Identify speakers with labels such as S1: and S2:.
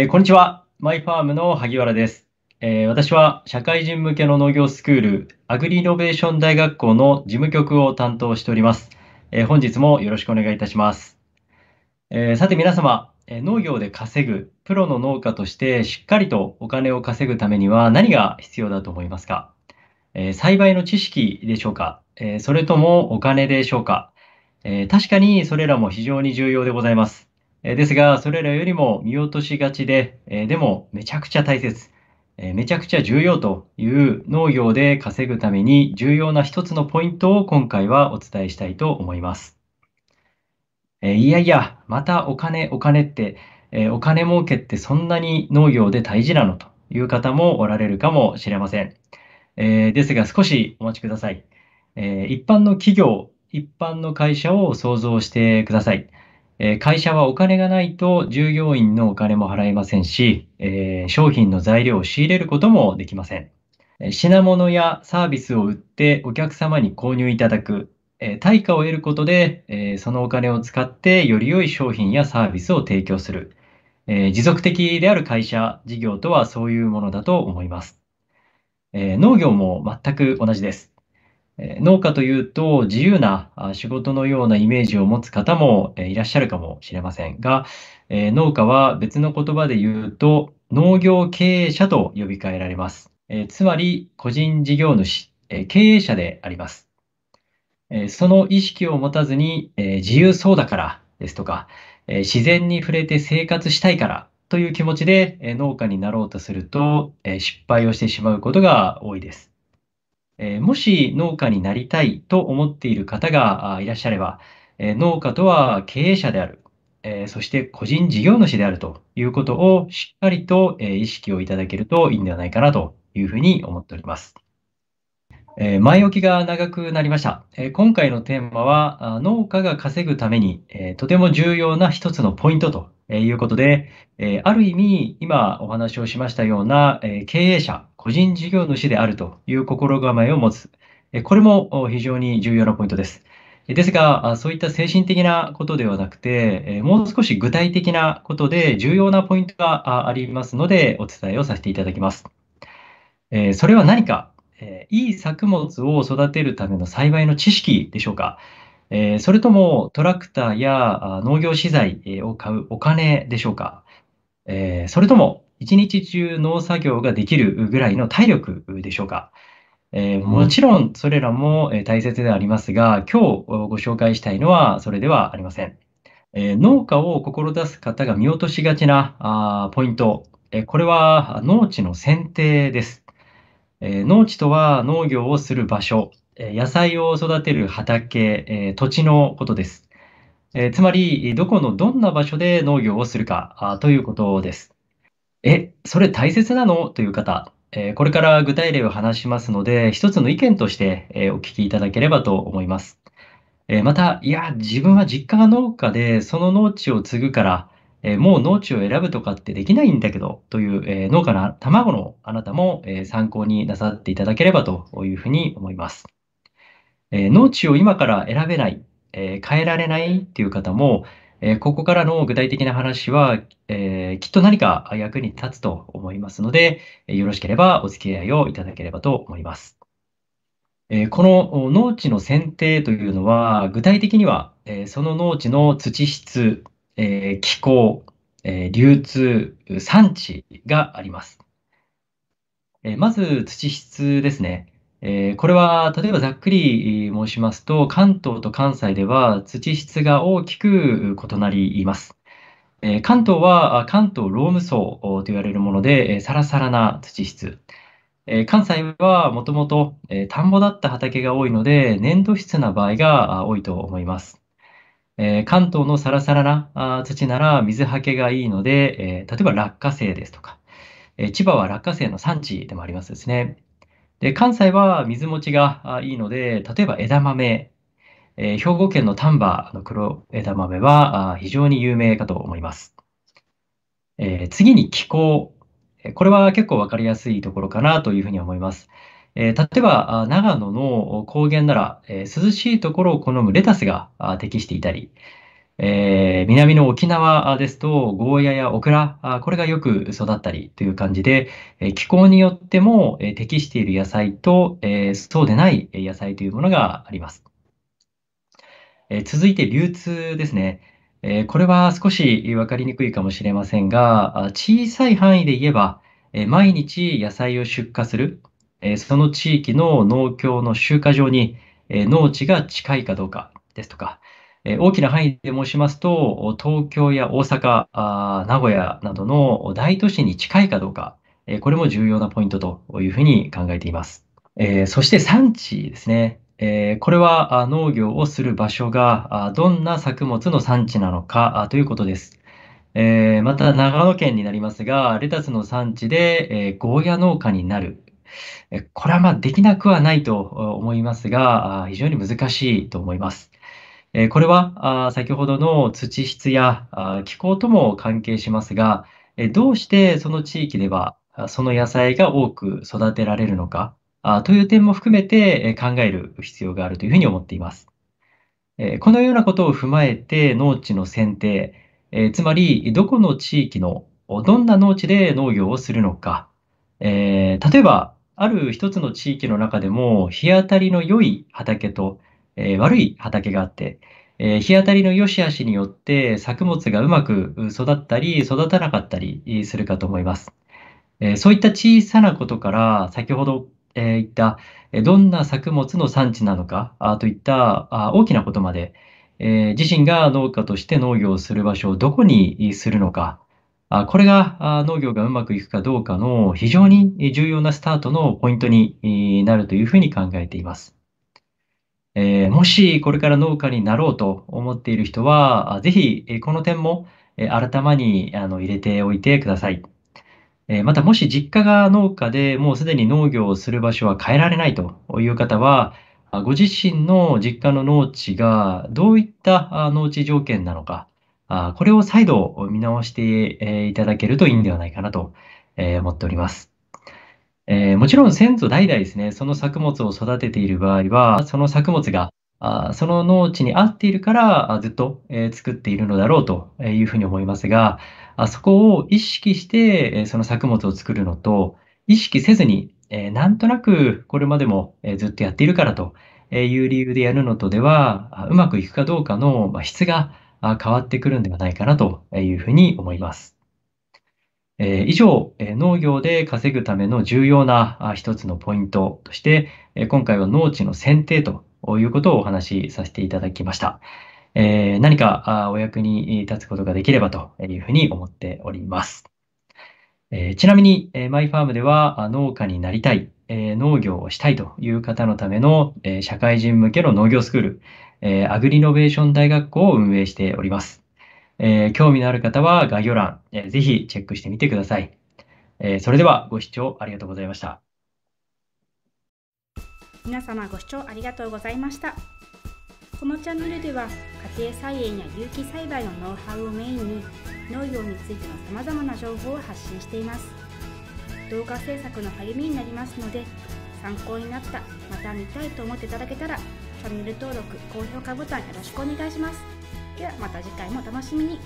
S1: えー、こんにちは。マイファームの萩原です、えー、私は社会人向けの農業スクール、アグリイノベーション大学校の事務局を担当しております。えー、本日もよろしくお願いいたします。えさて皆様、え農業で稼ぐ、プロの農家としてしっかりとお金を稼ぐためには何が必要だと思いますか、え栽培の知識でしょうか、えそれともお金でしょうか、え確かにそれらも非常に重要でございます。えですが、それらよりも見落としがちで、えでもめちゃくちゃ大切、えめちゃくちゃ重要という農業で稼ぐために重要な一つのポイントを今回はお伝えしたいと思います。えいやいや、またお金お金って、えお金儲けってそんなに農業で大事なのという方もおられるかもしれません。えですが少しお待ちください、え一般の企業、一般の会社を想像してください。会社はお金がないと従業員のお金も払えませんし、商品の材料を仕入れることもできません。品物やサービスを売ってお客様に購入いただく、対価を得ることで、そのお金を使ってより良い商品やサービスを提供する、持続的である会社、事業とはそういうものだと思います。農業も全く同じです。農家というと自由な仕事のようなイメージを持つ方もいらっしゃるかもしれませんが、農家は別の言葉で言うと農業経営者と呼び換えられます。つまり個人事業主、経営者であります。その意識を持たずに自由そうだからですとか、自然に触れて生活したいからという気持ちで農家になろうとすると失敗をしてしまうことが多いです。えもし農家になりたいと思っている方がいらっしゃれば、え農家とは経営者である、えそして個人事業主であるということをしっかりと、え意識をいただけるといいんではないかなというふうに思っております。え前置きが長くなりました。え今回のテーマは、農家が稼ぐために、えとても重要な一つのポイントとえいうことで、えある意味、今お話をしましたような、え経営者、個人事業主であるという心構えを持つ。えこれも非常に重要なポイントです。ですが、そういった精神的なことではなくて、もう少し具体的なことで重要なポイントがありますので、お伝えをさせていただきます。それは何か、いい作物を育てるための栽培の知識でしょうか。えそれともトラクターや農業資材を買うお金でしょうか、えそれとも一日中農作業ができるぐらいの体力でしょうか、えもちろんそれらも大切ではありますが、今日ご紹介したいのはそれではありません。え農家を志す方が見落としがちなあポイント、えこれは農地の選定です、え農地とは農業をする場所、野菜を育てる畑、え土地のことです。えつまり、どこのどんな場所で農業をするかということです。え、それ大切なのという方、えこれから具体例を話しますので、一つの意見として、えお聞きいただければと思います。えまた、いや、自分は実家が農家で、その農地を継ぐから、えもう農地を選ぶとかってできないんだけど、という、え農家の卵のあなたも、え参考になさっていただければというふうに思います。えー、農地を今から選べない、えー、変えられないっていう方も、えー、ここからの具体的な話は、えー、きっと何か役に立つと思いますので、えよろしければお付き合いをいただければと思います。えこの農地の選定というのは、具体的には、えその農地の土質、え気候、え流通、産地があります。えまず土質ですね。えー、これは例えばざっくり申しますと、関東と関西では土質が大きく異なります。えー、関東は関東ローム層と言われるもので、サラサラな土質。えー、関西はもともと田んぼだった畑が多いので、粘土質な場合が多いと思います。え関東のサラサラな土なら水はけがいいので、え例えば落花生ですとか、え千葉は落花生の産地でもありますですね。で、関西は水持ちがいいので、例えば枝豆、えー、兵庫県の丹波の黒枝豆は非常に有名かと思います。えー、次に気候。これは結構わかりやすいところかなというふうに思います。えー、例えば、長野の高原なら、えー、涼しいところを好むレタスが適していたり、えー、南の沖縄ですと、ゴーヤやオクラ、これがよく育ったりという感じで、え気候によっても、え適している野菜と、えそうでない野菜というものがあります。え続いて流通ですね。えこれは少し分かりにくいかもしれませんが、小さい範囲で言えば、え毎日野菜を出荷する、えその地域の農協の集荷場に、え農地が近いかどうかですとか、大きな範囲で申しますと、東京や大阪、名古屋などの大都市に近いかどうか、これも重要なポイントというふうに考えています。そして産地ですね。これは農業をする場所がどんな作物の産地なのかということです。また長野県になりますが、レタスの産地でゴーヤ農家になる。これはまあできなくはないと思いますが、非常に難しいと思います。えこれは先ほどの土質や気候とも関係しますが、えどうしてその地域ではその野菜が多く育てられるのかという点も含めて考える必要があるというふうに思っています。このようなことを踏まえて農地の選定、つまりどこの地域のどんな農地で農業をするのか、え例えばある一つの地域の中でも日当たりの良い畑とえー、悪い畑があって、え日当たりの良し悪しによって作物がうまく育ったり育たなかったりするかと思います。えそういった小さなことから先ほど、え言ったどんな作物の産地なのかといった大きなことまで、え自身が農家として農業をする場所をどこにするのかこれが農業がうまくいくかどうかの非常に重要なスタートのポイントになるというふうに考えています。えー、もしこれから農家になろうと思っている人は、ぜひ、えこの点も、えまにあの入れておいてください。えまた、もし実家が農家でもうすでに農業をする場所は変えられないという方は、ご自身の実家の農地がどういった農地条件なのか、これを再度見直していただけるといいんではないかなと思っております。えー、もちろん先祖代々ですね、その作物を育てている場合は、その作物があその農地に合っているからずっと、えー、作っているのだろうというふうに思いますが、あそこを意識して、えー、その作物を作るのと、意識せずに、えー、なんとなくこれまでも、えずっとやっているからという理由でやるのとでは、うまくいくかどうかの質が変わってくるんではないかなというふうに思います。えー、以上、え農業で稼ぐための重要な一つのポイントとして、え今回は農地の選定ということをお話しさせていただきました。えー、何かお役に立つことができればというふうに思っております。えー、ちなみに、えマイファームでは農家になりたい、え農業をしたいという方のための、え社会人向けの農業スクール、えアグリノベーション大学校を運営しております。えー、興味のある方は概要欄、えー、ぜひチェックしてみてください。えー、それではご視聴ありがとうございました。皆様ご視聴ありがとうございました。このチャンネルでは家庭菜園や有機栽培のノウハウをメインに農業についての様々な情報を発信しています。動画制作の励みになりますので参考になった、また見たいと思っていただけたらチャンネル登録、高評価ボタンよろしくお願いします。ではまた次回もお楽しみに